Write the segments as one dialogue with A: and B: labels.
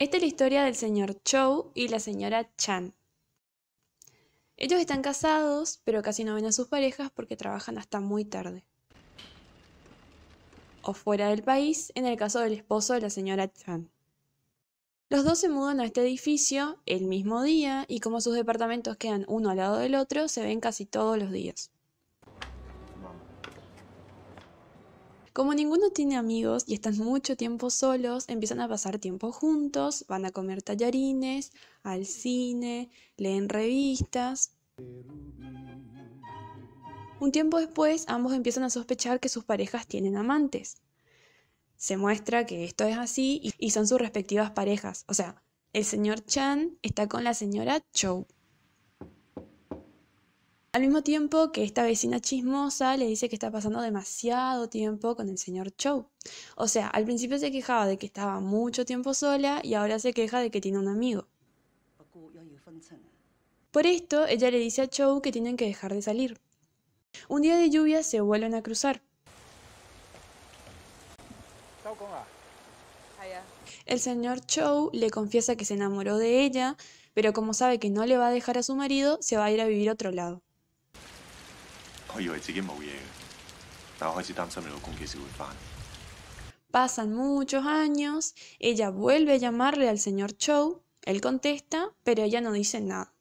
A: Esta es la historia del señor Chou y la señora Chan. Ellos están casados, pero casi no ven a sus parejas porque trabajan hasta muy tarde. O fuera del país, en el caso del esposo de la señora Chan. Los dos se mudan a este edificio el mismo día y como sus departamentos quedan uno al lado del otro, se ven casi todos los días. Como ninguno tiene amigos y están mucho tiempo solos, empiezan a pasar tiempo juntos, van a comer tallarines, al cine, leen revistas. Un tiempo después, ambos empiezan a sospechar que sus parejas tienen amantes. Se muestra que esto es así y son sus respectivas parejas. O sea, el señor Chan está con la señora Chou. Al mismo tiempo que esta vecina chismosa le dice que está pasando demasiado tiempo con el señor Chow. O sea, al principio se quejaba de que estaba mucho tiempo sola y ahora se queja de que tiene un amigo. Por esto, ella le dice a Chow que tienen que dejar de salir. Un día de lluvia se vuelven a cruzar. El señor Chow le confiesa que se enamoró de ella, pero como sabe que no le va a dejar a su marido, se va a ir a vivir a otro lado. Pasan muchos años, ella vuelve a llamarle al señor Chow, él contesta, pero ella no dice nada.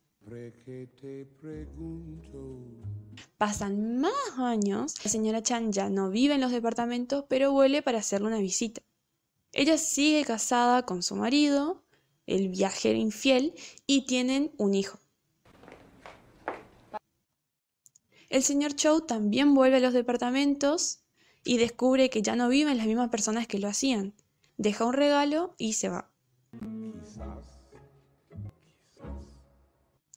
A: Pasan más años, la señora Chan ya no vive en los departamentos, pero vuelve para hacerle una visita. Ella sigue casada con su marido, el viajero infiel, y tienen un hijo. El señor Chow también vuelve a los departamentos y descubre que ya no viven las mismas personas que lo hacían. Deja un regalo y se va.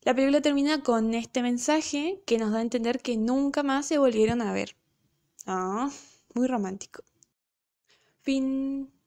A: La película termina con este mensaje que nos da a entender que nunca más se volvieron a ver. Ah, muy romántico. Fin.